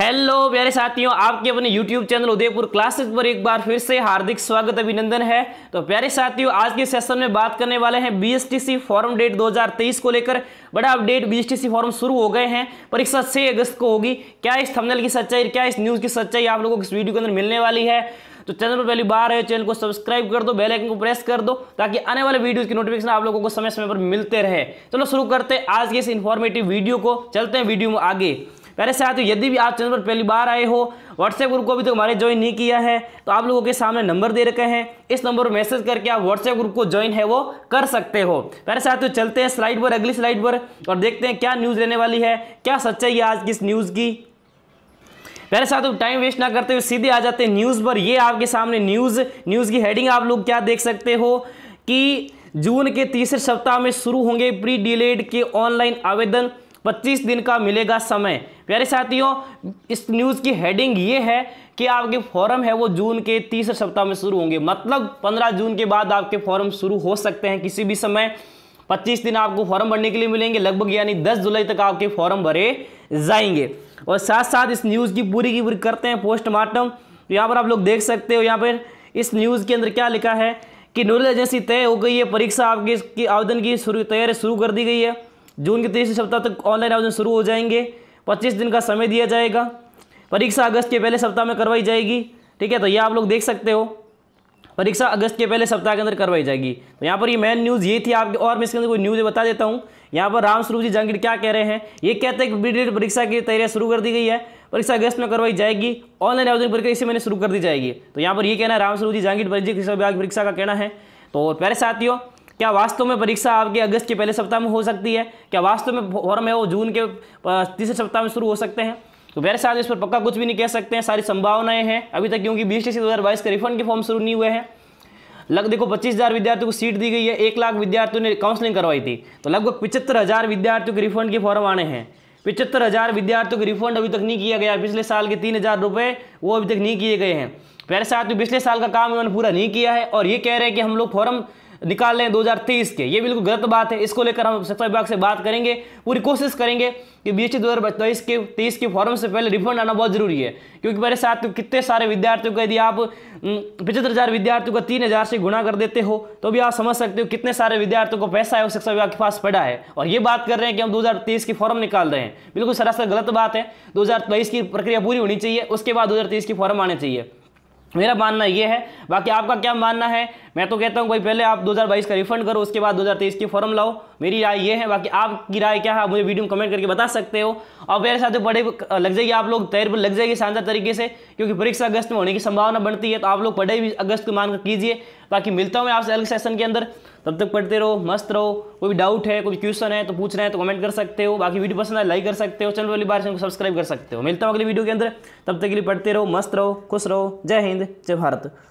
hello प्यारे साथियों आपके अपने यूट्यूब चैनल उदयपुर क्लासेस पर एक बार फिर से हार्दिक स्वागत अभिनंदन है तो प्यारे साथियों आज के सेशन में बात करने वाले हैं बीएसटीसी फॉर्म डेट 2023 को लेकर बड़ा अपडेट बीएसटीसी फॉर्म शुरू हो गए हैं परीक्षा 6 अगस्त को होगी क्या इस थंबनेल की सच्चाई क्या इस न्यूज़ की सच्चाई आप लोगों को इस वीडियो के अंदर मिलने वाली है तो चैनल पर पहली बार है चैनल को सब्सक्राइब कर दो बेल आइकन को प्रेस कर दो ताकि आने वाले वीडियोस की नोटिफिकेशन आप लोगों को समय समय पर मिलते रहे चलो शुरू करते हैं आज के इस इन्फॉर्मेटिव वीडियो को चलते हैं वीडियो में आगे पहले साथ तो यदि भी आप चैनल पर पहली बार आए हो व्हाट्सएप ग्रुप को अभी तक तो हमारे ज्वाइन नहीं किया है तो आप लोगों के सामने नंबर दे रखे हैं इस नंबर पर मैसेज करके आप व्हाट्सएप ग्रुप को ज्वाइन है वो कर सकते हो पहले साथ तो चलते हैं स्लाइड पर अगली स्लाइड पर और देखते हैं क्या न्यूज़ रहने वाली है क्या सच्चाई है आज की इस न्यूज़ की पहले साथियों टाइम वेस्ट ना करते हुए सीधे आ जाते हैं न्यूज़ पर ये आपके सामने न्यूज़ न्यूज़ की हेडिंग आप लोग क्या देख सकते हो कि जून के तीसरे सप्ताह में शुरू होंगे प्री डिलेड के ऑनलाइन आवेदन 25 दिन का मिलेगा समय प्यारे साथियों इस न्यूज़ की हेडिंग ये है कि आपके फॉर्म है वो जून के तीसरे सप्ताह में शुरू होंगे मतलब 15 जून के बाद आपके फॉर्म शुरू हो सकते हैं किसी भी समय 25 दिन आपको फॉर्म भरने के लिए मिलेंगे लगभग यानी 10 जुलाई तक आपके फॉर्म भरे जाएंगे और साथ साथ इस न्यूज़ की पूरी की पूरी करते हैं पोस्टमार्टम तो यहाँ पर आप लोग देख सकते हो यहाँ पर इस न्यूज़ के अंदर क्या लिखा है कि नोडल एजेंसी तय हो गई है परीक्षा आपकी आवेदन की शुरू तैयारी शुरू कर दी गई है जून के तीसरे सप्ताह तक ऑनलाइन आवेदन शुरू हो जाएंगे पच्चीस दिन का समय दिया जाएगा परीक्षा अगस्त के पहले सप्ताह में करवाई जाएगी ठीक है तो ये आप लोग देख सकते हो परीक्षा अगस्त के पहले सप्ताह के अंदर करवाई जाएगी तो यहाँ पर ये मेन न्यूज़ ये थी आपके और मैं इसके अंदर कोई न्यूज़ बता देता हूँ यहाँ पर राम स्वरूप जी जंगीर क्या कह रहे हैं ये कहते हैं कि बीडीएड परीक्षा की तैयारी शुरू कर दी गई है परीक्षा अगस्त में करवाई जाएगी ऑनलाइन आवेदन परीक्षा इसी महीने शुरू कर दी जाएगी तो यहाँ पर ये कहना है राम स्वरूप जी जहांगीर परीक्षा का कहना है तो प्यारे साथियों क्या वास्तव में परीक्षा आपके अगस्त के पहले सप्ताह में हो सकती है क्या वास्तव में फॉर्म है वो जून के तीसरे सप्ताह में शुरू हो सकते हैं तो मेरे साथ इस पर पक्का कुछ भी नहीं कह सकते हैं सारी संभावनाएं हैं अभी तक क्योंकि बीस से दो के रिफंड के फॉर्म शुरू नहीं हुए हैं लग देखो पच्चीस हज़ार विद्यार्थियों को सीट दी गई है एक लाख विद्यार्थियों ने काउंसलिंग करवाई थी तो लगभग पिछहत्तर हज़ार विद्यार्थियों के रिफंड के फॉर्म आने हैं पिछहत्तर हज़ार विद्यार्थियों के रिफंड अभी तक नहीं किया गया पिछले साल के तीन हज़ार रुपये वो अभी तक नहीं किए गए हैं मेरे साथ तो पिछले साल का काम इन्होंने पूरा नहीं किया है और ये कह रहे हैं कि हम लोग फॉर्म निकाल लें 2023 के ये बिल्कुल गलत बात है इसको लेकर हम शिक्षा विभाग से बात करेंगे पूरी कोशिश करेंगे कि बी एस तेईस के तेईस के फॉर्म से पहले रिफंड आना बहुत ज़रूरी है क्योंकि मेरे साथ तो कितने सारे विद्यार्थियों को यदि आप पचहत्तर हज़ार विद्यार्थियों का तीन हज़ार से गुणा कर देते हो तो भी आप समझ सकते हो कितने सारे विद्यार्थियों को पैसा है वो शिक्षा विभाग के पास पड़ा है और ये बात कर रहे हैं कि हम तेईस की फॉर्म निकाल रहे हैं बिल्कुल सरासर गलत बात है तेईस की प्रक्रिया पूरी होनी चाहिए उसके बाद तेईस की फॉर्म आने चाहिए मेरा मानना ये है बाकी आपका क्या मानना है मैं तो कहता हूँ भाई पहले आप 2022 का रिफंड करो उसके बाद 2023 की फॉर्म लाओ मेरी राय ये है बाकी आपकी राय क्या है आप मुझे वीडियो में कमेंट करके बता सकते हो और मेरे साथ बड़े लग जाएगी आप लोग तैयार पर लग जाएगी शानदार तरीके से क्योंकि परीक्षा अगस्त में होने की संभावना बनती है तो आप लोग पढ़े भी अगस्त को मानकर कीजिए बाकी मिलता हूँ मैं आपसे अलग सेशन के अंदर तब तक पढ़ते रहो मस्त रहो कोई भी डाउट है कोई क्वेश्चन है तो पूछना है तो कमेंट कर सकते हो बाकी वीडियो पसंद है लाइक कर सकते हो चैनल वाली बार चैनल को सब्सक्राइब कर सकते हो मिलता हूँ अगली वीडियो के अंदर तब तक के लिए पढ़ते रहो मस्त रहो खुश रहो जय हिंद जय भारत